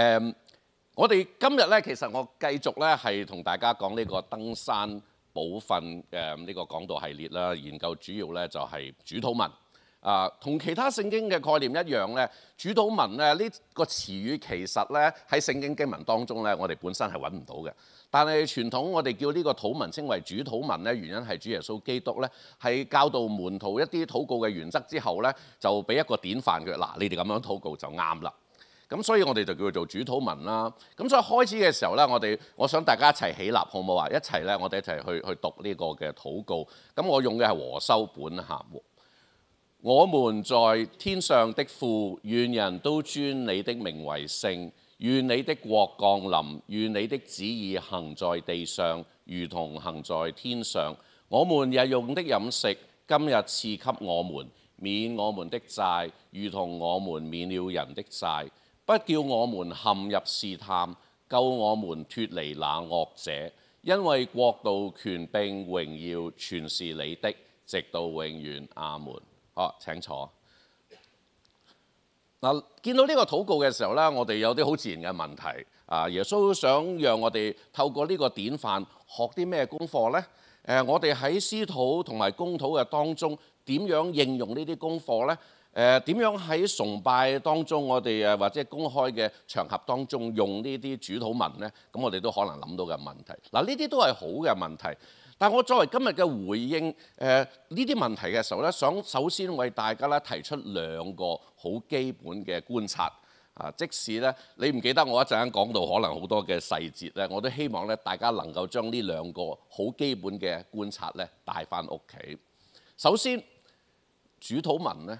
誒，我哋今日咧，其實我繼續咧係同大家講呢個登山補訓誒呢個講道系列啦。研究主要咧就係主土文啊，同其他聖經嘅概念一樣咧，主土文咧呢個詞語其實咧喺聖經經文當中咧，我哋本身係揾唔到嘅。但係傳統我哋叫呢個土文稱為主土文咧，原因係主耶穌基督咧係教導門徒一啲禱告嘅原則之後咧，就俾一個典範嘅嗱，你哋咁樣禱告就啱啦。咁所以我哋就叫做主土民啦。咁所以開始嘅時候咧，我哋我想大家一齊起立，好唔好啊？一齊咧，我哋一齊去去讀呢個嘅禱告。咁我用嘅係和修本合。我們在天上的父，願人都尊你的名為聖，願你的國降臨，願你的旨意行在地上，如同行在天上。我們日用的飲食，今日賜給我們，免我們的債，如同我們免了人的債。不叫我們陷入試探，救我們脱離那惡者，因為國度、權柄、榮耀全是你的，直到永遠。阿門。好，請坐。嗱，見到呢個禱告嘅時候咧，我哋有啲好自然嘅問題。啊，耶穌想讓我哋透過呢個典範學啲咩功課呢？誒，我哋喺私土同埋公土嘅當中，點樣應用呢啲功課呢？誒點樣喺崇拜當中，我哋誒或者公開嘅場合當中用呢啲主土文呢？咁我哋都可能諗到嘅問題。嗱，呢啲都係好嘅問題。但我作為今日嘅回應，誒呢啲問題嘅時候呢，想首先為大家咧提出兩個好基本嘅觀察啊。即使呢，你唔記得我一陣間講到可能好多嘅細節呢，我都希望呢大家能夠將呢兩個好基本嘅觀察呢帶翻屋企。首先，主土文呢。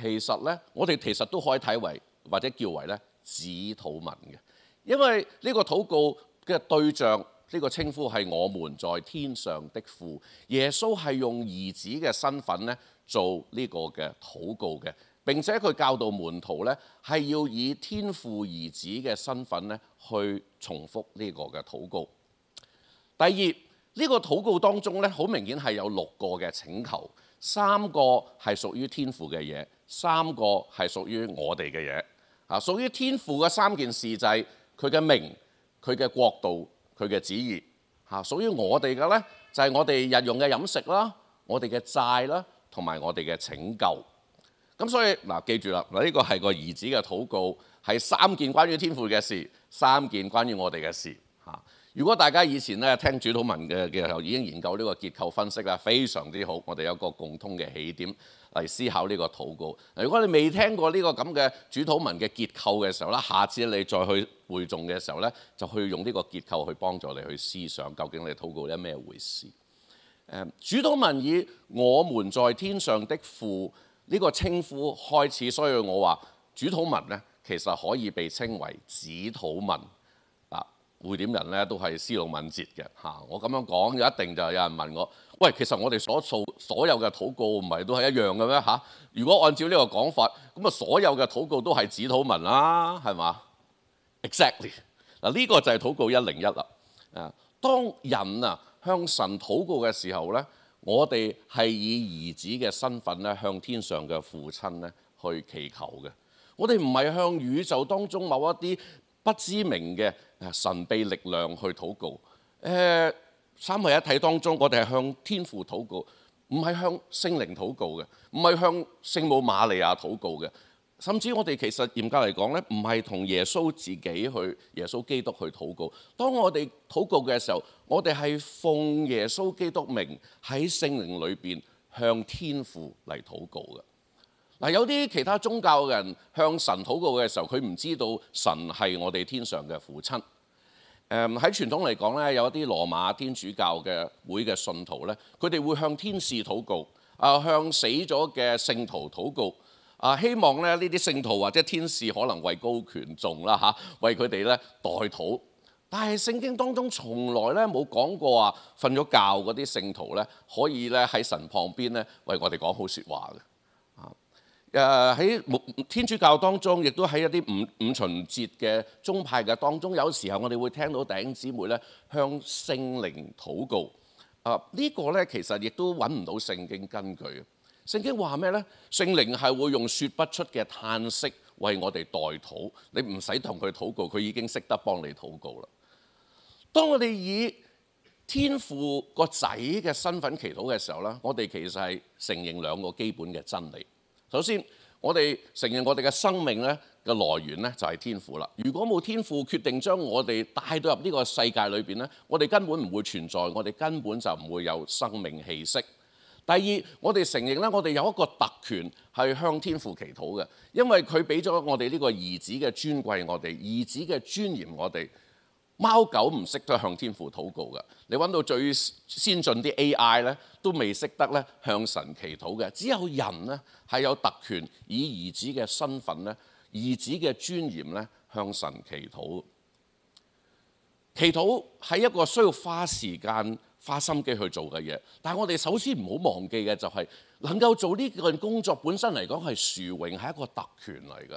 其實咧，我哋其實都可以睇為或者叫為咧子土民嘅，因為呢個禱告嘅對象，呢個稱呼係我們在天上的父。耶穌係用兒子嘅身份咧做呢個嘅禱告嘅，並且佢教導門徒咧係要以天父兒子嘅身份咧去重複呢個嘅禱告。第二，呢個禱告當中咧好明顯係有六個嘅請求，三個係屬於天父嘅嘢。三個係屬於我哋嘅嘢啊，屬於天父嘅三件事就係佢嘅名、佢嘅國度、佢嘅旨意嚇。屬於我哋嘅咧，就係我哋日用嘅飲食啦，我哋嘅債啦，同埋我哋嘅拯救。咁所以嗱，記住啦，嗱呢個係個兒子嘅禱告，係三件關於天父嘅事，三件關於我哋嘅事嚇。如果大家以前咧聽主禱文嘅時候已經研究呢個結構分析啦，非常之好，我哋有個共通嘅起點。嚟思考呢個禱告。如果你未聽過呢個咁嘅主禱文嘅結構嘅時候咧，下次你再去會眾嘅時候咧，就去用呢個結構去幫助你去思想，究竟你禱告咧咩回事？誒，主禱文以我們在天上的父呢個稱呼開始，所以我話主禱文咧其實可以被稱為子禱文。啊，會點人咧都係思路敏捷嘅嚇。我咁樣講就一定就有人問我。喂，其實我哋所做所有嘅禱告唔係都係一樣嘅咩嚇？如果按照呢個講法，咁啊所有嘅禱告都係指禱文啦，係嘛？Exactly，嗱呢個就係禱告一零一啦。啊，當人啊向神禱告嘅時候咧，我哋係以兒子嘅身份咧向天上嘅父親咧去祈求嘅。我哋唔係向宇宙當中某一啲不知名嘅神秘力量去禱告。誒。三位一體當中，我哋係向天父祷告，唔係向聖靈祷告嘅，唔係向聖母瑪利亞祷告嘅，甚至我哋其實嚴格嚟講咧，唔係同耶穌自己去耶穌基督去禱告。當我哋禱告嘅時候，我哋係奉耶穌基督名喺聖靈裏邊向天父嚟禱告嘅。嗱，有啲其他宗教嘅人向神禱告嘅時候，佢唔知道神係我哋天上嘅父親。誒喺傳統嚟講咧，有一啲羅馬天主教嘅會嘅信徒咧，佢哋會向天使禱告，啊向死咗嘅聖徒禱告，啊希望咧呢啲聖徒或者天使可能位高權重啦嚇，為佢哋咧代禱。但係聖經當中從來咧冇講過話瞓咗覺嗰啲聖徒咧可以咧喺神旁邊咧為我哋講好説話嘅。誒喺天主教當中，亦都喺一啲五五純潔嘅宗派嘅當中，有時候我哋會聽到頂姊妹咧向聖靈禱告。啊，呢個咧其實亦都揾唔到聖經根據。聖經話咩咧？聖靈係會用説不出嘅嘆息為我哋代禱。你唔使同佢禱告，佢已經識得幫你禱告啦。當我哋以天父個仔嘅身份祈禱嘅時候咧，我哋其實係承認兩個基本嘅真理。首先，我哋承認我哋嘅生命咧嘅來源咧就係天父啦。如果冇天父決定將我哋帶到入呢個世界裏邊咧，我哋根本唔會存在，我哋根本就唔會有生命氣息。第二，我哋承認咧，我哋有一個特權係向天父祈禱嘅，因為佢俾咗我哋呢個兒子嘅尊貴，我哋兒子嘅尊嚴，我哋。貓狗唔識得向天父禱告嘅，你揾到最先進啲 AI 咧，都未識得咧向神祈禱嘅。只有人咧係有特權，以兒子嘅身份咧，兒子嘅尊嚴咧向神祈禱。祈禱係一個需要花時間、花心機去做嘅嘢。但係我哋首先唔好忘記嘅就係能夠做呢份工作本身嚟講係殊榮，係一個特權嚟嘅。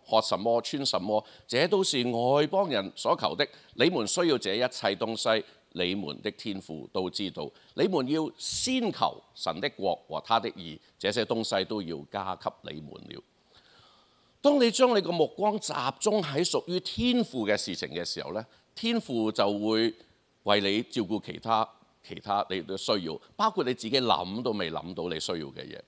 学什么，穿什么，这都是外邦人所求的。你们需要这一切东西，你们的天父都知道。你们要先求神的国和他的义，这些东西都要加给你们了。当你将你个目光集中喺属于天父嘅事情嘅时候呢天父就会为你照顾其他其他你都需要，包括你自己谂都未谂到你需要嘅嘢。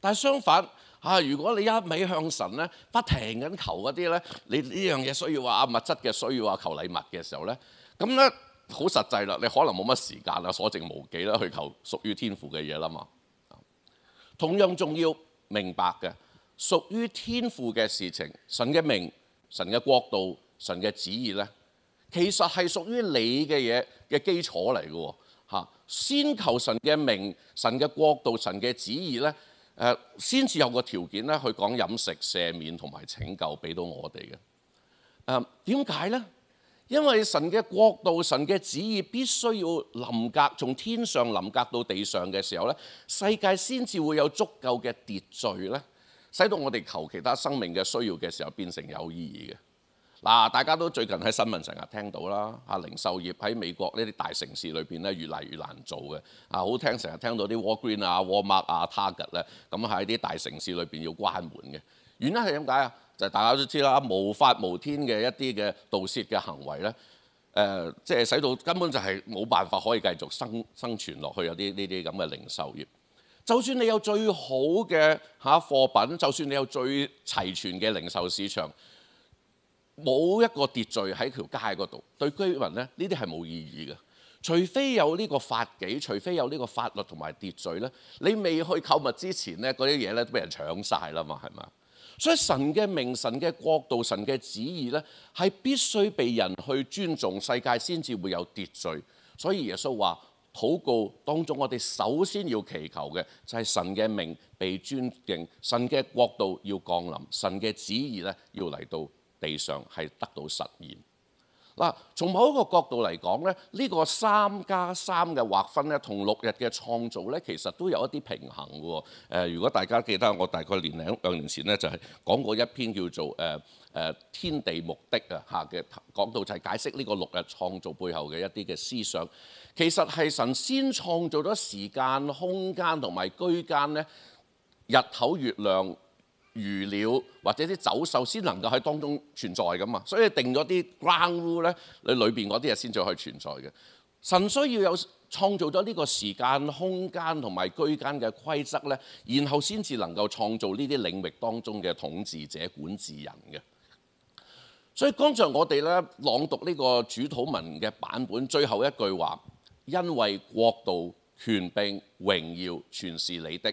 但系相反。嚇！如果你一味向神咧，不停緊求嗰啲咧，你呢樣嘢需要啊，物質嘅需要啊，求禮物嘅時候咧，咁咧好實際啦，你可能冇乜時間啦，所剩無幾啦，去求屬於天父嘅嘢啦嘛。同樣仲要明白嘅，屬於天父嘅事情，神嘅命、神嘅國度、神嘅旨意咧，其實係屬於你嘅嘢嘅基礎嚟嘅喎。先求神嘅命、神嘅國度、神嘅旨意咧。誒先至有個條件咧，去講飲食赦免同埋拯救，俾到我哋嘅。誒點解咧？因為神嘅國度、神嘅旨意必須要臨格，從天上臨格到地上嘅時候咧，世界先至會有足夠嘅秩序咧，使到我哋求其他生命嘅需要嘅時候變成有意義嘅。嗱，大家都最近喺新聞成日聽到啦，啊，零售業喺美國呢啲大城市裏邊咧越嚟越難做嘅，啊好聽成日聽到啲 Walgreen 啊、Wal-Mart 啊、Target 咧，咁喺啲大城市裏邊要關門嘅。原因係點解啊？就係大家都知啦，無法無天嘅一啲嘅盜竊嘅行為咧，誒，即係使到根本就係冇辦法可以繼續生生存落去。有啲呢啲咁嘅零售業，就算你有最好嘅嚇貨品，就算你有最齊全嘅零售市場。冇一個秩序喺條街嗰度，對居民咧呢啲係冇意義嘅。除非有呢個法紀，除非有呢個法律同埋秩序咧，你未去購物之前咧，嗰啲嘢咧都俾人搶晒啦嘛，係嘛？所以神嘅命、神嘅國度、神嘅旨意咧，係必須被人去尊重，世界先至會有秩序。所以耶穌話：禱告當中，我哋首先要祈求嘅就係神嘅命被尊敬，神嘅國度要降臨，神嘅旨意咧要嚟到。地上係得到實現。嗱，從某一個角度嚟講咧，呢個三加三嘅劃分咧，同六日嘅創造咧，其實都有一啲平衡嘅。誒，如果大家記得我大概年兩兩年前咧，就係講過一篇叫做誒誒天地目的啊嚇嘅講到就係解釋呢個六日創造背後嘅一啲嘅思想。其實係神先創造咗時間、空間同埋居間咧，日頭、月亮。魚鳥或者啲走獸先能夠喺當中存在噶嘛，所以定咗啲 ground rule 咧，你裏邊嗰啲嘢先至可以存在嘅。神需要有創造咗呢個時間空間同埋居間嘅規則咧，然後先至能夠創造呢啲領域當中嘅統治者管治人嘅。所以剛才我哋咧朗讀呢個主土文嘅版本，最後一句話：因為國度、權柄、榮耀全是你的。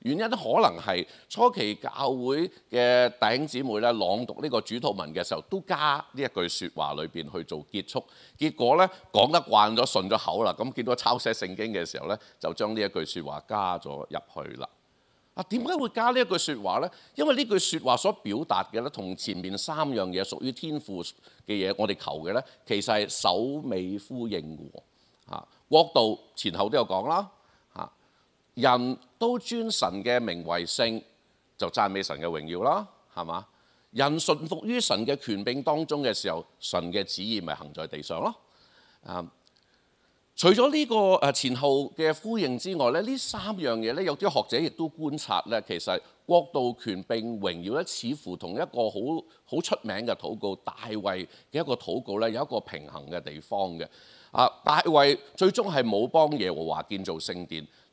原因可能係初期教會嘅弟兄姊妹咧，朗讀呢個主套文嘅時候，都加呢一句説話裏邊去做結束。結果咧講得慣咗，順咗口啦，咁見到抄寫聖經嘅時候咧，就將呢一句説話加咗入去啦。啊，點解會加呢一句説話咧？因為呢句説話所表達嘅咧，同前面三樣嘢屬於天賦嘅嘢，我哋求嘅咧，其實係首尾呼應嘅喎。嚇，國度前後都有講啦。人都尊神嘅名為聖，就讚美神嘅榮耀啦，係嘛？人順服於神嘅權柄當中嘅時候，神嘅旨意咪行在地上咯。啊，除咗呢個诶前后嘅呼應之外咧，呢三樣嘢咧，有啲學者亦都觀察咧，其實國道權柄榮耀咧，似乎同一個好好出名嘅祷告大衛嘅一個祷告咧，有一個平衡嘅地方嘅啊。大衛最終係冇幫耶和華建造聖殿。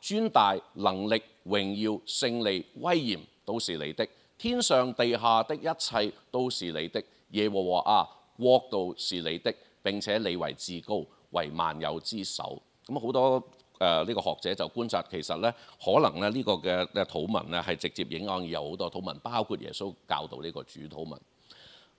尊大、能力、榮耀、勝利、威嚴都是你的，天上地下的一切都是你的，耶和華啊，國度是你的，並且你為至高，為萬有之首。咁好多誒呢個學者就觀察，其實咧可能咧呢個嘅土文咧係直接影響有好多土文，包括耶穌教導呢個主土文。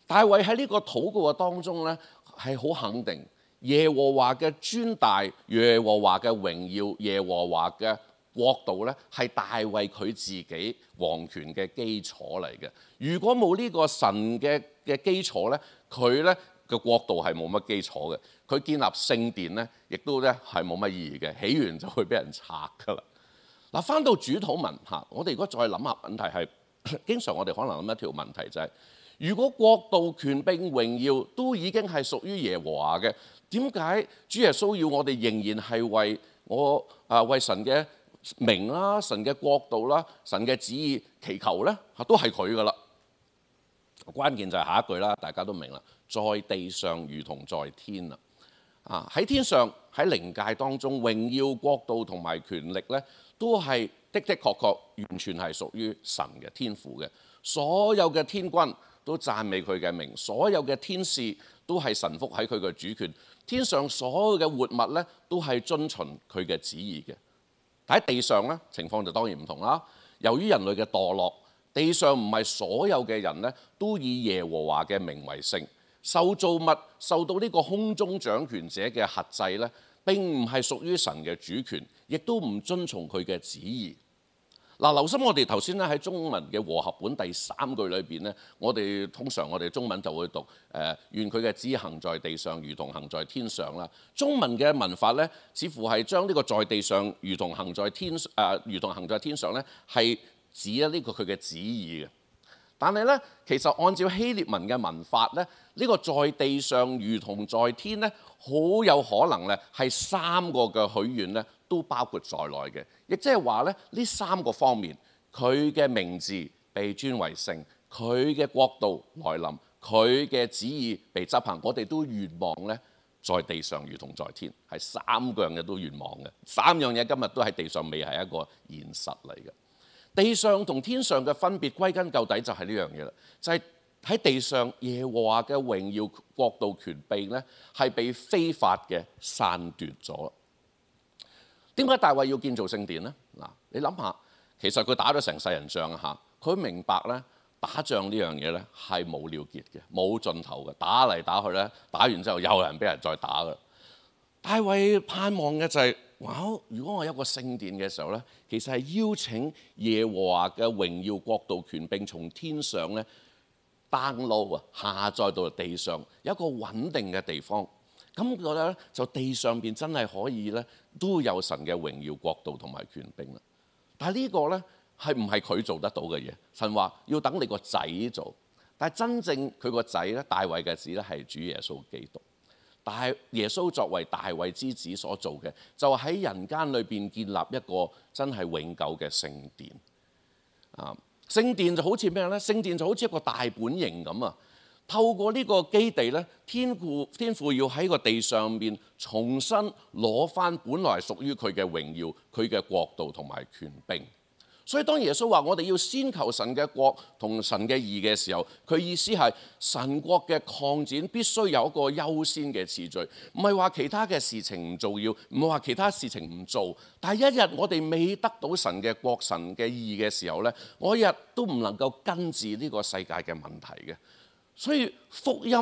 大衛喺呢個禱告嘅當中咧係好肯定。耶和華嘅尊大，耶和華嘅榮耀，耶和華嘅國度咧，係大衛佢自己皇權嘅基礎嚟嘅。如果冇呢個神嘅嘅基礎咧，佢咧嘅國度係冇乜基礎嘅。佢建立聖殿咧，亦都咧係冇乜意義嘅，起完就會俾人拆㗎啦。嗱，翻到主土文下，我哋如果再諗下問題係，經常我哋可能諗一條問題就係，如果國度、權柄榮耀都已經係屬於耶和華嘅。點解主耶穌要我哋，仍然係為我啊為神嘅名啦、神嘅國度啦、神嘅旨意祈求咧，都係佢噶啦。關鍵就係下一句啦，大家都明啦，在地上如同在天啦。啊喺天上喺靈界當中，榮耀國度同埋權力咧，都係的的確確完全係屬於神嘅天父嘅所有嘅天君都讚美佢嘅名，所有嘅天使都係神福喺佢嘅主權，天上所有嘅活物咧都係遵循佢嘅旨意嘅。但喺地上咧，情況就當然唔同啦。由於人類嘅墮落，地上唔係所有嘅人咧都以耶和華嘅名為聖，受造物受到呢個空中掌權者嘅核制咧，並唔係屬於神嘅主權，亦都唔遵從佢嘅旨意。嗱，留心我哋頭先咧喺中文嘅和合本第三句裏邊咧，我哋通常我哋中文就會讀誒願佢嘅旨行在地上，如同行在天上啦。中文嘅文法咧，似乎係將呢個在地上如同行在天誒，如同行在天上咧，係指啊呢個佢嘅旨意嘅。但係咧，其實按照希臘文嘅文法咧，呢個在地上如同在天咧，好有可能咧係三個嘅許願咧。都包括在內嘅，亦即係話咧，呢三個方面，佢嘅名字被尊為聖，佢嘅國度來臨，佢嘅旨意被執行，我哋都願望咧，在地上如同在天，係三樣嘢都願望嘅，三樣嘢今日都喺地上未係一個現實嚟嘅。地上同天上嘅分別，歸根究底就係呢樣嘢啦，就係喺地上，耶和華嘅榮耀國度權柄咧，係被非法嘅散奪咗。點解大衛要建造聖殿呢？嗱，你諗下，其實佢打咗成世人仗嚇，佢明白咧，打仗呢樣嘢咧係冇了結嘅，冇盡頭嘅，打嚟打去咧，打完之後又人俾人再打嘅。大衛盼望嘅就係，哇！如果我有個聖殿嘅時候咧，其實係邀請耶和華嘅榮耀國度權並從天上咧，攤露啊，下載到地上，有一個穩定嘅地方。咁覺得咧，就地上邊真係可以咧，都有神嘅榮耀國度同埋權柄啦。但係呢個咧，係唔係佢做得到嘅嘢？神話要等你個仔做。但係真正佢個仔咧，大衛嘅子咧，係主耶穌基督。但係耶穌作為大衛之子所做嘅，就喺人間裏邊建立一個真係永久嘅聖殿。啊，聖殿就好似咩咧？聖殿就好似一個大本營咁啊！透過呢個基地咧，天父天父要喺個地上面重新攞翻本來屬於佢嘅榮耀、佢嘅國度同埋權柄。所以當耶穌話我哋要先求神嘅國同神嘅義嘅時候，佢意思係神國嘅擴展必須有一個優先嘅次序，唔係話其他嘅事情唔重要，唔係話其他事情唔做。但係一日我哋未得到神嘅國、神嘅義嘅時候呢我一日都唔能夠根治呢個世界嘅問題嘅。所以福音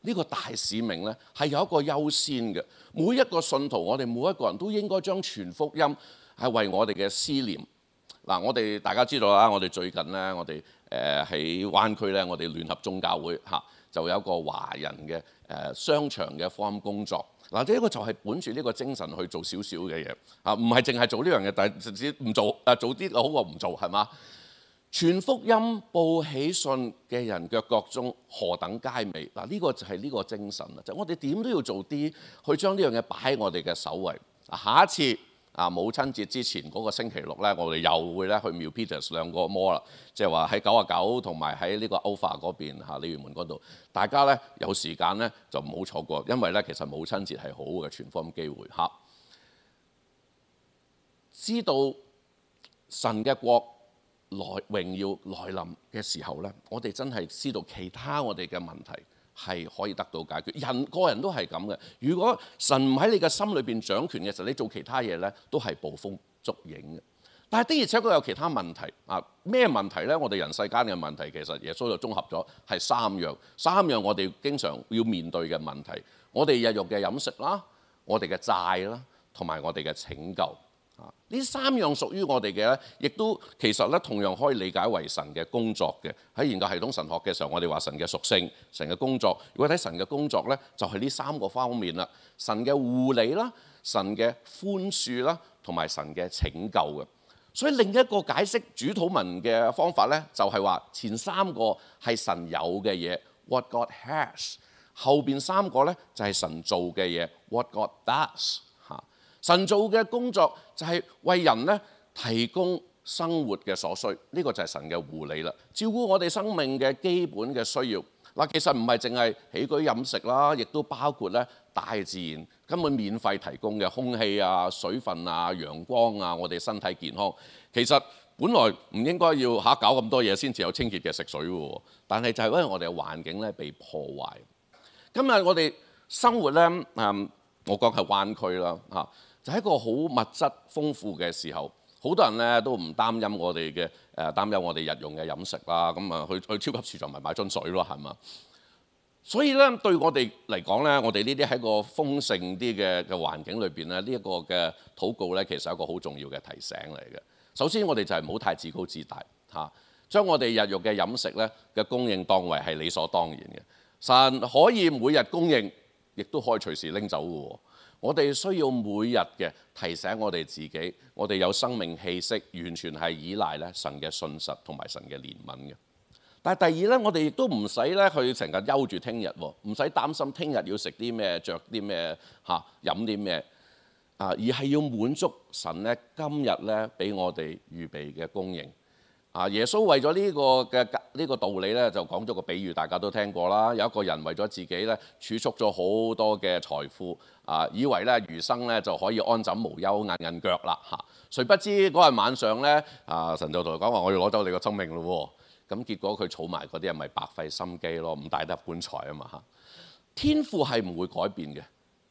呢個大使命呢，係有一個優先嘅。每一個信徒，我哋每一個人都應該將全福音係為我哋嘅思念。嗱，我哋大家知道啦，我哋最近呢，我哋誒喺灣區呢，我哋聯合宗教會嚇，就有一個華人嘅誒商場嘅福音工作。嗱，呢個就係本住呢個精神去做少少嘅嘢啊，唔係淨係做呢樣嘢，但係唔做啊，做啲好過唔做，係嘛？全福音、報喜信嘅人腳各中何等佳美嗱！呢個就係呢個精神啦，就我哋點都要做啲去將呢樣嘢擺喺我哋嘅首位。下一次啊母親節之前嗰個星期六咧，我哋又會咧去廟 Peters 兩個摩啦，即係話喺九啊九同埋喺呢個 o a 嗰邊嚇李園門嗰度，大家咧有時間咧就唔好錯過，因為咧其實母親節係好嘅全福音機會嚇。知道神嘅國。來榮耀來臨嘅時候咧，我哋真係知道其他我哋嘅問題係可以得到解決。人個人都係咁嘅。如果神唔喺你嘅心裏邊掌權嘅時候，你做其他嘢咧都係捕風捉影嘅。但係的而且確有其他問題啊？咩問題咧？我哋人世間嘅問題其實耶穌就綜合咗係三樣，三樣我哋經常要面對嘅問題。我哋日用嘅飲食啦，我哋嘅債啦，同埋我哋嘅拯救。呢三樣屬於我哋嘅，亦都其實咧，同樣可以理解為神嘅工作嘅。喺研究系統神學嘅時候，我哋話神嘅屬性、神嘅工作。如果睇神嘅工作咧，就係呢三個方面啦：神嘅護理啦、神嘅寬恕啦，同埋神嘅拯救嘅。所以另一個解釋主土文嘅方法咧，就係話前三個係神有嘅嘢，what God has；後邊三個咧就係神做嘅嘢，what God does。神做嘅工作就係為人咧提供生活嘅所需，呢個就係神嘅護理啦，照顧我哋生命嘅基本嘅需要。嗱，其實唔係淨係起居飲食啦，亦都包括咧大自然根本免費提供嘅空氣啊、水分啊、陽光啊，我哋身體健康其實本來唔應該要嚇搞咁多嘢先至有清潔嘅食水喎。但係就係因為我哋嘅環境咧被破壞，今日我哋生活咧，嗯，我講係彎區啦嚇。就係一個好物質豐富嘅時候，好多人咧都唔擔憂我哋嘅誒擔憂我哋日用嘅飲食啦，咁啊去去超級市場咪買樽水咯，係嘛？所以咧對我哋嚟講咧，我哋呢啲喺個豐盛啲嘅嘅環境裏邊咧，呢一個嘅禱告咧，其實係一個好重要嘅提醒嚟嘅。首先我哋就係唔好太自高自大嚇，將我哋日用嘅飲食咧嘅供應當為係理所當然嘅。神可以每日供應，亦都可以隨時拎走嘅喎。我哋需要每日嘅提醒我哋自己，我哋有生命气息，完全系依赖咧神嘅信实同埋神嘅怜悯嘅。但系第二咧，我哋亦都唔使咧去成日憂住聽日，唔使擔心聽日要食啲咩、着啲咩、嚇飲啲咩啊，而係要滿足神咧今日咧俾我哋預備嘅供應。啊！耶穌為咗呢個嘅呢個道理咧，就講咗個比喻，大家都聽過啦。有一個人為咗自己咧儲蓄咗好多嘅財富，啊，以為咧餘生咧就可以安枕無憂、晏晏腳啦嚇。誰不知嗰日晚上咧，啊神就同佢講話：我要攞走你個生命咯喎！咁結果佢儲埋嗰啲咪白費心機咯，唔帶得棺材啊嘛嚇。天賦係唔會改變嘅。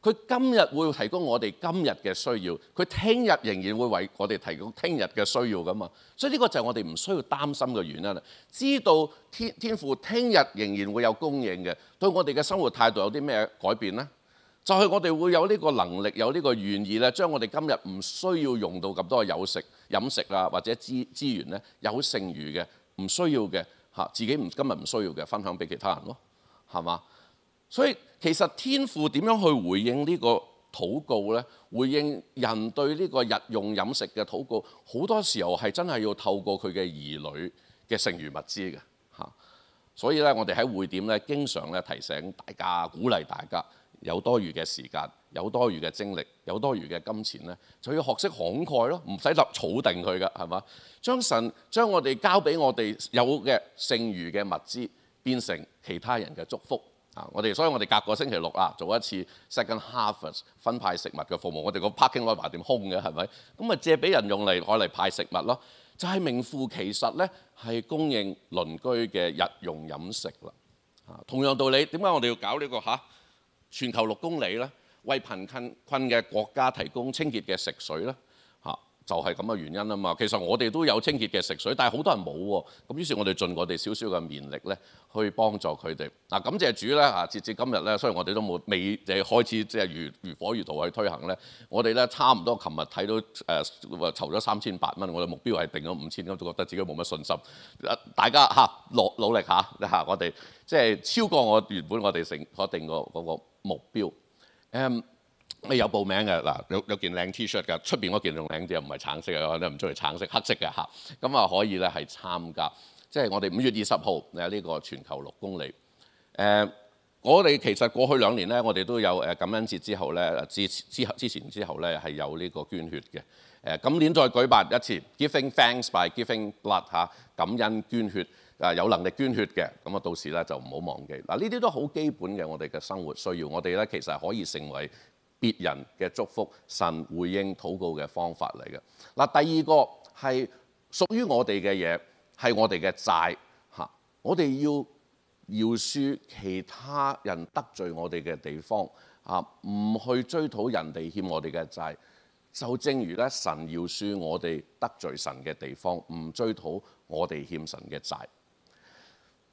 佢今日會提供我哋今日嘅需要，佢聽日仍然會為我哋提供聽日嘅需要噶嘛？所以呢個就係我哋唔需要擔心嘅原因啦。知道天天賦聽日仍然會有供應嘅，對我哋嘅生活態度有啲咩改變呢？就係我哋會有呢個能力，有呢個願意咧，將我哋今日唔需要用到咁多嘅有食飲食啊，或者資資源咧有剩餘嘅，唔需要嘅嚇，自己唔今日唔需要嘅，分享俾其他人咯，係嘛？所以其實天父點樣去回應呢個禱告呢？回應人對呢個日用飲食嘅禱告，好多時候係真係要透過佢嘅兒女嘅剩餘物資嘅嚇。所以咧，我哋喺會點咧，經常咧提醒大家，鼓勵大家有多餘嘅時間，有多餘嘅精力，有多餘嘅金錢咧，就要學識慷慨咯，唔使立儲定佢噶，係嘛？將神將我哋交俾我哋有嘅剩餘嘅物資，變成其他人嘅祝福。啊！我哋所以我哋隔個星期六啊，做一次 Second Harvest 分派食物嘅服務。我哋個 parking lot 橫空嘅係咪？咁咪借俾人用嚟，我嚟派食物咯。就係名副其實咧，係供應鄰居嘅日用飲食啦。啊，同樣道理，點解我哋要搞呢個嚇全球六公里咧？為貧困困嘅國家提供清潔嘅食水咧？就係咁嘅原因啊嘛，其實我哋都有清潔嘅食水，但係好多人冇喎，咁於是我哋盡我哋少少嘅勉力咧，去幫助佢哋。嗱感謝主咧嚇，截至今日咧，雖然我哋都冇未即開始即係如如火如荼去推行咧，我哋咧差唔多琴日睇到誒籌咗三千八蚊，我哋目標係定咗五千，咁覺得自己冇乜信心。大家嚇努努力嚇嚇，我哋即係超過我原本我哋成確定個個目標。咩有報名嘅嗱，有有件靚 T-shirt 嘅，出邊嗰件仲靚啲，又唔係橙色嘅，我都唔中意橙色，黑色嘅嚇。咁啊可以咧係參加，即係我哋五月二十號，有呢個全球六公里。誒，我哋其實過去兩年咧，我哋都有誒感恩節之後咧，之之之前之後咧係有呢個捐血嘅。誒，今年再舉辦一次 Giving Thanks by Giving Blood 嚇，感恩捐血。誒，有能力捐血嘅，咁啊到時咧就唔好忘記。嗱，呢啲都好基本嘅，我哋嘅生活需要。我哋咧其實可以成為。別人嘅祝福，神回應禱告嘅方法嚟嘅嗱。第二個係屬於我哋嘅嘢，係我哋嘅債嚇。我哋要饒恕其他人得罪我哋嘅地方啊，唔去追討人哋欠我哋嘅債，就正如咧神饒恕我哋得罪神嘅地方，唔追討我哋欠神嘅債。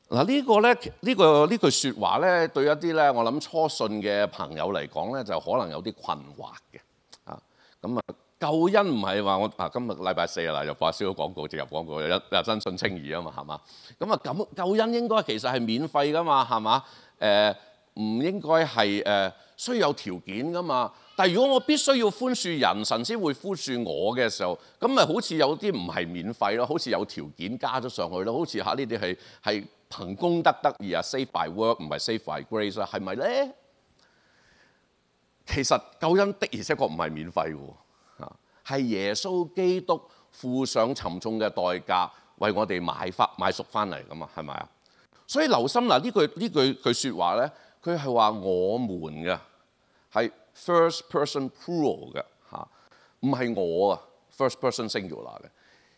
嗱呢個咧，呢個呢句説話咧，對一啲咧，我諗初信嘅朋友嚟講咧，就可能有啲困惑嘅啊。咁啊，救恩唔係話我啊今日禮拜四啊，又發燒廣告，直入廣告，又一真信清義啊嘛，係嘛？咁啊，咁救恩應該其實係免費噶嘛，係嘛？誒，唔應該係誒需有條件噶嘛？但係如果我必須要寬恕人，神先會寬恕我嘅時候，咁咪好似有啲唔係免費咯，好似有條件加咗上去咯，好似嚇呢啲係係。憑功德得而啊 s a v e by work 唔係 s a v e by grace 啊，係咪咧？其實救恩的而且確唔係免費喎，係耶穌基督付上沉重嘅代價為我哋買翻買熟翻嚟噶嘛，係咪啊？所以留心嗱，呢句呢句句説話咧，佢係話我們嘅係 first person plural 嘅嚇，唔係我啊，first person singular 嘅。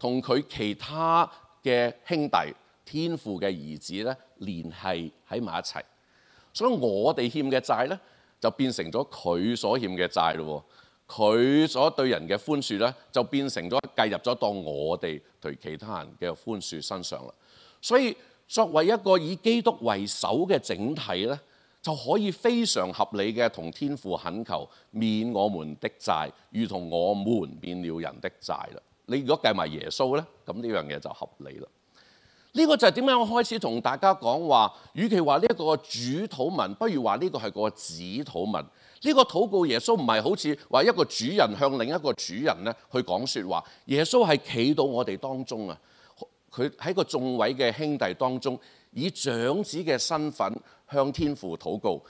同佢其他嘅兄弟、天父嘅兒子咧联係喺埋一齊，所以我哋欠嘅債咧就變成咗佢所欠嘅債咯。佢所對人嘅寬恕咧就變成咗計入咗当我哋对其他人嘅寬恕身上啦。所以作為一個以基督為首嘅整體咧，就可以非常合理嘅同天父恳求免我們的債，如同我們免了人的債啦。你如果計埋耶穌咧，咁呢樣嘢就合理啦。呢個就係點解我開始同大家講話，與其話呢一個主土文，不如話呢個係個子土文。呢個禱告耶穌唔係好似話一個主人向另一個主人咧去講説話，耶穌係企到我哋當中啊，佢喺個眾位嘅兄弟當中，以長子嘅身份向天父禱告。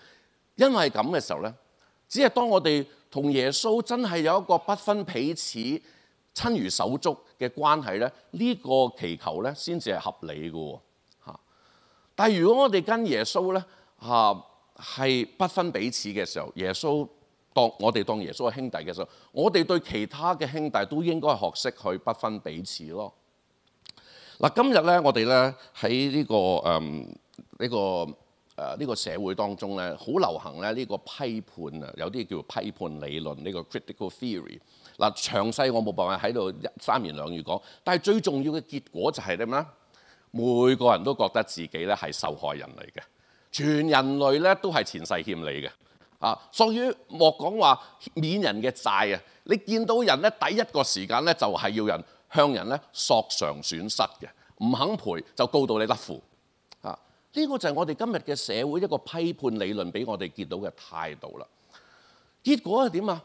因為咁嘅時候咧，只係當我哋同耶穌真係有一個不分彼此。親如手足嘅關係咧，呢個祈求咧先至係合理嘅喎但係如果我哋跟耶穌咧嚇係不分彼此嘅時候，耶穌當我哋當耶穌係兄弟嘅時候，我哋對其他嘅兄弟都應該學識去不分彼此咯。嗱，今日咧我哋咧喺呢個誒呢個誒呢個社會當中咧，好流行咧呢個批判啊，有啲叫批判理論呢個 critical theory。嗱，詳細我冇辦法喺度三言兩語講，但係最重要嘅結果就係點啦？每個人都覺得自己咧係受害人嚟嘅，全人類咧都係前世欠你嘅。啊，所以莫講話免人嘅債啊！你見到人咧，第一個時間咧就係要人向人咧索償損失嘅，唔肯賠就告到你甩負。啊，呢個就係我哋今日嘅社會一個批判理論俾我哋見到嘅態度啦。結果係點啊？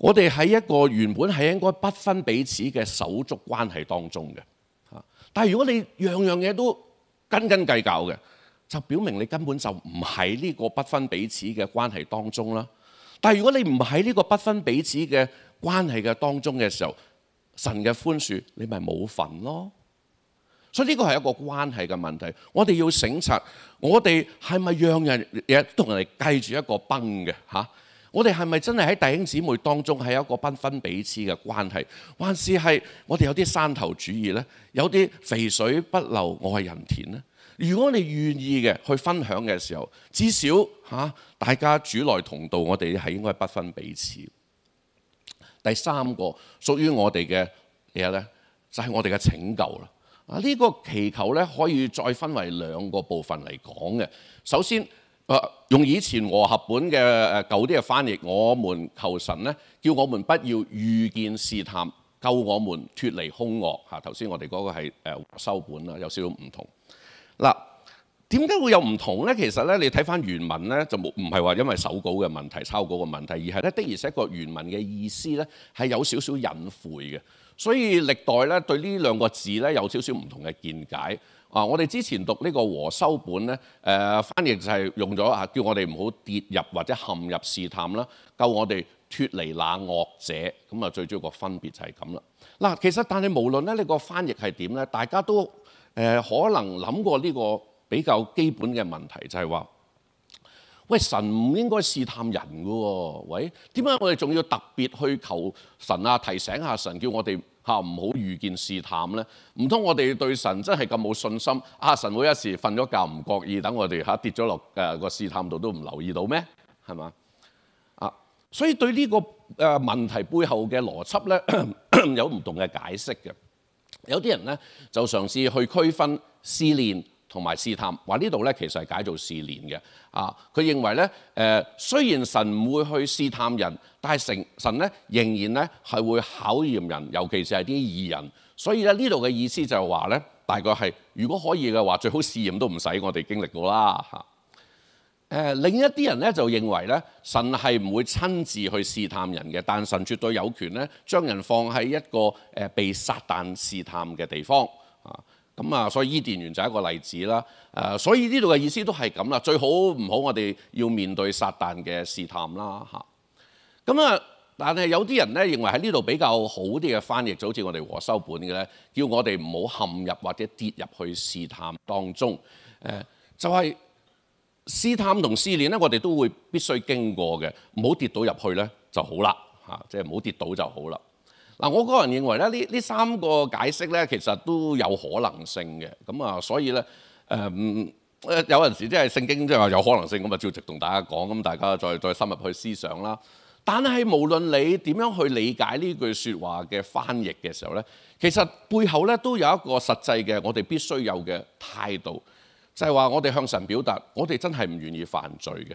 我哋喺一個原本係應該不分彼此嘅手足關係當中嘅，嚇！但係如果你樣樣嘢都斤斤計較嘅，就表明你根本就唔喺呢個不分彼此嘅關係當中啦。但係如果你唔喺呢個不分彼此嘅關係嘅當中嘅時候，神嘅寬恕你咪冇份咯。所以呢個係一個關係嘅問題。我哋要省察我哋係咪讓人嘢都同人哋計住一個崩嘅嚇。我哋係咪真係喺弟兄姊妹當中係一個不分彼此嘅關係，還是係我哋有啲山頭主義呢？有啲肥水不流外人田呢？如果你願意嘅去分享嘅時候，至少嚇大家主內同道，我哋係應該不分彼此。第三個屬於我哋嘅嘢呢，就係我哋嘅拯救啦。啊，呢個祈求呢，可以再分為兩個部分嚟講嘅。首先。啊！用以前和合本嘅誒舊啲嘅翻譯，我們求神咧，叫我們不要預見試探，救我們脱離兇惡。嚇，頭先我哋嗰個係誒修本啦，有少少唔同。嗱，點解會有唔同咧？其實咧，你睇翻原文咧，就冇唔係話因為手稿嘅問題、抄稿嘅問題，而係咧的而且確原文嘅意思咧係有少少隱晦嘅。所以歷代咧對呢兩個字咧有少少唔同嘅見解。啊！我哋之前讀呢個和修本咧，誒翻譯就係用咗啊，叫我哋唔好跌入或者陷入試探啦，救我哋脱離那惡者。咁啊，最主要個分別就係咁啦。嗱，其實但係無論咧，你個翻譯係點咧，大家都誒可能諗過呢個比較基本嘅問題，就係話：喂，神唔應該試探人噶喎？喂，點解我哋仲要特別去求神啊？提醒下神，叫我哋。嚇唔好遇見試探咧，唔通我哋對神真係咁冇信心？啊，神會一時瞓咗覺唔覺意，等我哋嚇跌咗落誒個試探度都唔留意到咩？係嘛？啊，所以對呢個誒問題背後嘅邏輯咧，有唔同嘅解釋嘅。有啲人咧就嘗試去區分思念。同埋試探，話呢度咧其實係解做試驗嘅。啊，佢認為咧，誒雖然神唔會去試探人，但係神神咧仍然咧係會考驗人，尤其是係啲異人。所以咧呢度嘅意思就係話咧，大概係如果可以嘅話，最好試驗都唔使我哋經歷過啦。嚇！誒另一啲人咧就認為咧，神係唔會親自去試探人嘅，但神絕對有權咧將人放喺一個誒被撒但試探嘅地方。咁啊，所以伊甸園就一個例子啦。誒，所以呢度嘅意思都係咁啦，最好唔好我哋要面對撒旦嘅試探啦。嚇，咁啊，但係有啲人咧認為喺呢度比較好啲嘅翻譯，就好似我哋和修本嘅咧，叫我哋唔好陷入或者跌入去試探當中。誒，就係試探同試煉咧，我哋都會必須經過嘅，唔好跌到入去咧就好啦。嚇，即係唔好跌到就好啦。嗱，我個人認為咧，呢呢三個解釋咧，其實都有可能性嘅。咁啊，所以咧，誒嗯，誒有陣時即係聖經即係話有可能性，咁啊，照直同大家講，咁大家再再深入去思想啦。但係無論你點樣去理解呢句説話嘅翻譯嘅時候咧，其實背後咧都有一個實際嘅我哋必須有嘅態度，就係話我哋向神表達，我哋真係唔願意犯罪嘅。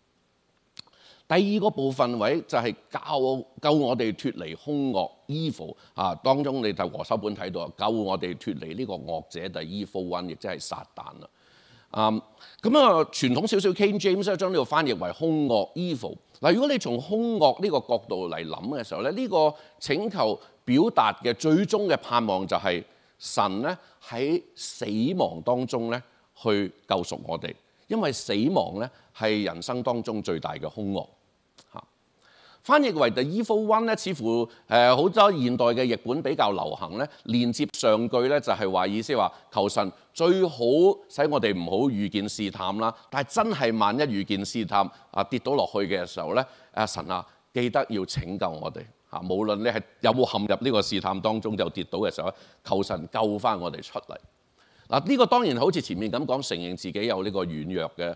第二個部分位就係救救我哋脱離兇惡 evil 啊！當中你就和修本睇到啊，救我哋脱離呢個惡者就 evil one，亦即係撒旦啦。嗯，咁啊，傳統少少 King James 咧，將呢個翻譯為兇惡 evil。嗱，如果你從兇惡呢個角度嚟諗嘅時候咧，呢個請求表達嘅最終嘅盼望就係神咧喺死亡當中咧去救贖我哋，因為死亡咧係人生當中最大嘅兇惡。翻譯為 The e v i e o n e 咧，似乎誒好多現代嘅譯本比較流行咧。連接上句咧，就係話意思話，求神最好使我哋唔好遇見試探啦。但係真係萬一遇見試探啊，跌到落去嘅時候咧，阿神啊，記得要拯救我哋嚇。無論你係有冇陷入呢個試探當中就跌倒嘅時候，求神救翻我哋出嚟嗱。呢個當然好似前面咁講，承認自己有呢個軟弱嘅。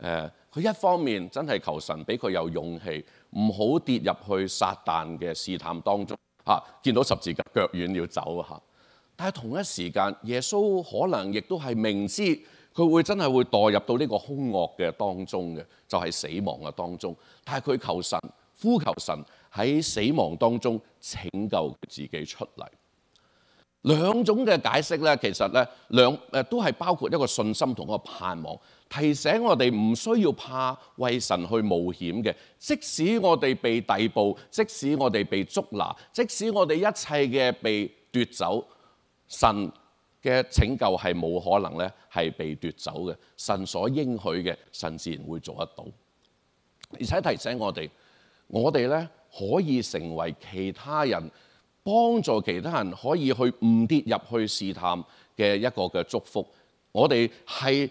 誒，佢一方面真係求神俾佢有勇氣，唔好跌入去撒旦嘅試探當中嚇，見到十字架腳軟要走嚇。但係同一時間，耶穌可能亦都係明知佢會真係會墮入到呢個兇惡嘅當中嘅，就係死亡嘅當中。但係佢求神呼求神喺死亡當中拯救自己出嚟。兩種嘅解釋咧，其實咧兩誒都係包括一個信心同一個盼望。提醒我哋唔需要怕为神去冒险嘅，即使我哋被逮捕，即使我哋被捉拿，即使我哋一切嘅被夺走，神嘅拯救系冇可能咧，系被夺走嘅。神所应许嘅，神自然会做得到。而且提醒我哋，我哋咧可以成为其他人帮助其他人可以去唔跌入去试探嘅一个嘅祝福。我哋系。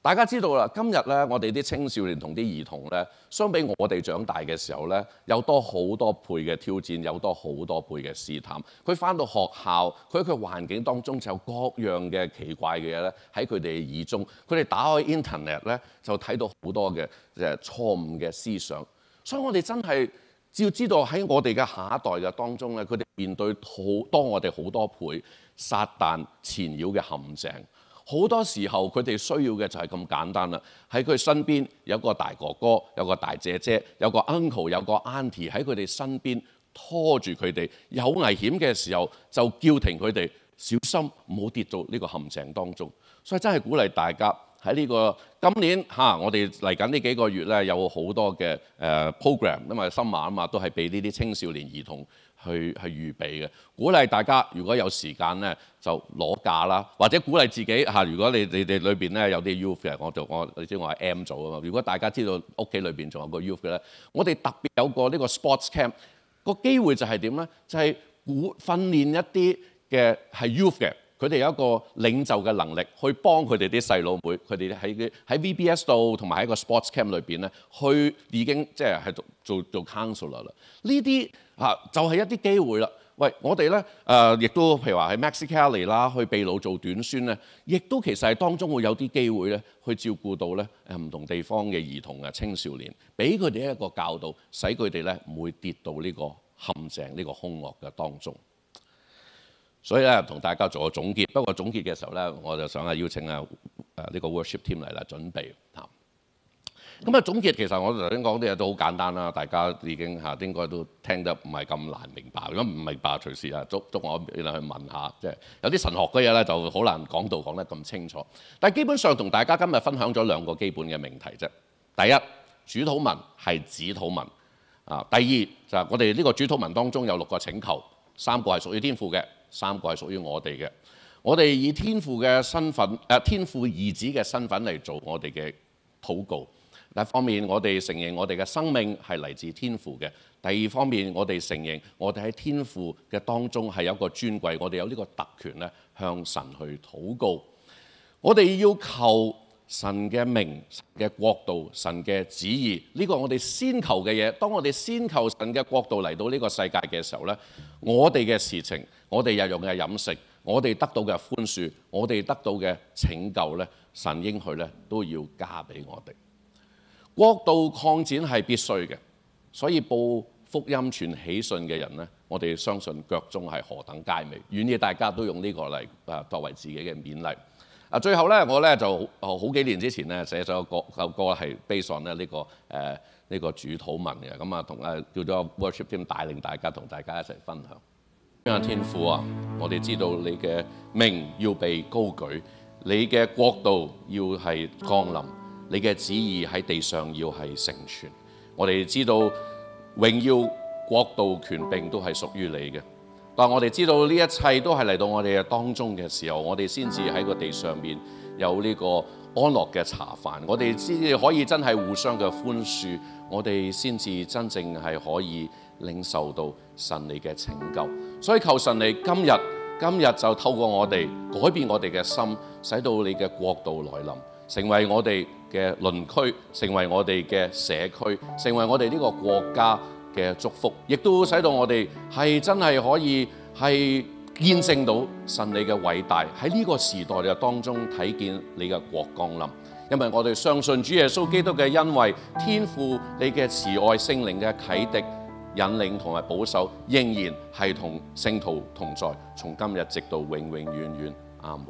大家知道啦，今日咧，我哋啲青少年同啲兒童咧，相比我哋長大嘅時候咧，有多好多倍嘅挑戰，有多好多倍嘅試探。佢翻到學校，佢喺佢環境當中就有各樣嘅奇怪嘅嘢咧，喺佢哋耳中。佢哋打開 Internet 咧，就睇到好多嘅誒錯誤嘅思想。所以我哋真係要知道喺我哋嘅下一代嘅當中咧，佢哋面對好多我哋好多倍撒旦纏繞嘅陷阱。好多時候佢哋需要嘅就係咁簡單啦，喺佢身邊有個大哥哥，有個大姐姐，有個 uncle，有個 auntie 喺佢哋身邊拖住佢哋，有危險嘅時候就叫停佢哋小心，唔好跌到呢個陷阱當中。所以真係鼓勵大家喺呢個今年嚇，我哋嚟緊呢幾個月呢，有好多嘅誒 program，因為新聞啊嘛，都係俾呢啲青少年兒童。去係預備嘅，鼓勵大家如果有時間咧，就攞假啦，或者鼓勵自己嚇。如果你你哋裏邊咧有啲 youth 嘅，我就我你知我係 M 組啊嘛。如果大家知道屋企裏邊仲有個 youth 嘅咧，我哋特別有個呢個 sports camp，個機會就係點咧？就係鼓訓練一啲嘅係 youth 嘅。佢哋有一個領袖嘅能力，去幫佢哋啲細佬妹，佢哋喺喺 VBS 度，同埋喺個 sports camp 裏邊咧，去已經即係係做做 counselor 啦。呢啲嚇就係一啲機會啦。喂，我哋咧誒，亦都譬如話喺 Mexico i 啦，去秘魯做短宣咧，亦都其實係當中會有啲機會咧，去照顧到咧誒唔同地方嘅兒童啊、青少年，俾佢哋一個教導，使佢哋咧唔會跌到呢個陷阱、呢個兇惡嘅當中。所以咧，同大家做個總結。不過總結嘅時候咧，我就想啊，邀請啊啊呢個 worship team 嚟啦，準備嚇。咁啊，總結其實我頭先講啲嘢都好簡單啦，大家已經嚇應該都聽得唔係咁難明白。如果唔明白，隨時啊，捉捉我原度去問下。即係有啲神學嘅嘢咧，就好難講到講得咁清楚。但係基本上同大家今日分享咗兩個基本嘅命題啫。第一，主土文係指土文啊。第二就係我哋呢個主土文當中有六個請求，三個係屬於天賦嘅。三個係屬於我哋嘅，我哋以天父嘅身份，誒天父兒子嘅身份嚟做我哋嘅禱告。第一方面，我哋承認我哋嘅生命係嚟自天父嘅；第二方面，我哋承認我哋喺天父嘅當中係有一個尊貴，我哋有呢個特權咧向神去禱告。我哋要求。神嘅名嘅國度、神嘅旨意，呢個我哋先求嘅嘢。當我哋先求神嘅國度嚟到呢個世界嘅時候呢我哋嘅事情、我哋日用嘅飲食、我哋得到嘅寬恕、我哋得到嘅拯救呢神應许呢都要加俾我哋。國度擴展係必須嘅，所以報福音傳喜信嘅人呢，我哋相信腳中係何等佳美，願意大家都用呢個嚟作為自己嘅勉勵。啊，最後咧，我咧就好幾年之前咧寫咗個歌，首歌係悲喪咧呢個誒呢個主土文嘅，咁啊同啊叫咗 worship team 帶領大家同大家一齊分享。天父啊，我哋知道你嘅命要被高舉，你嘅國度要係降臨，你嘅旨意喺地上要係成全。我哋知道榮耀國度權柄都係屬於你嘅。但我哋知道呢一切都係嚟到我哋嘅當中嘅時候，我哋先至喺個地上面有呢個安樂嘅茶飯。我哋先至可以真係互相嘅寬恕，我哋先至真正係可以領受到神你嘅拯救。所以求神你今日，今日就透過我哋改變我哋嘅心，使到你嘅國度來臨，成為我哋嘅鄰區，成為我哋嘅社區，成為我哋呢個國家。嘅祝福，亦都使到我哋系真系可以系见证到神你嘅伟大，喺呢个时代嘅当中睇见你嘅国降临。因为我哋相信主耶稣基督嘅恩惠、天赋、你嘅慈爱、圣灵嘅启迪、引领同埋保守，仍然系同圣徒同在，从今日直到永永远远。阿门。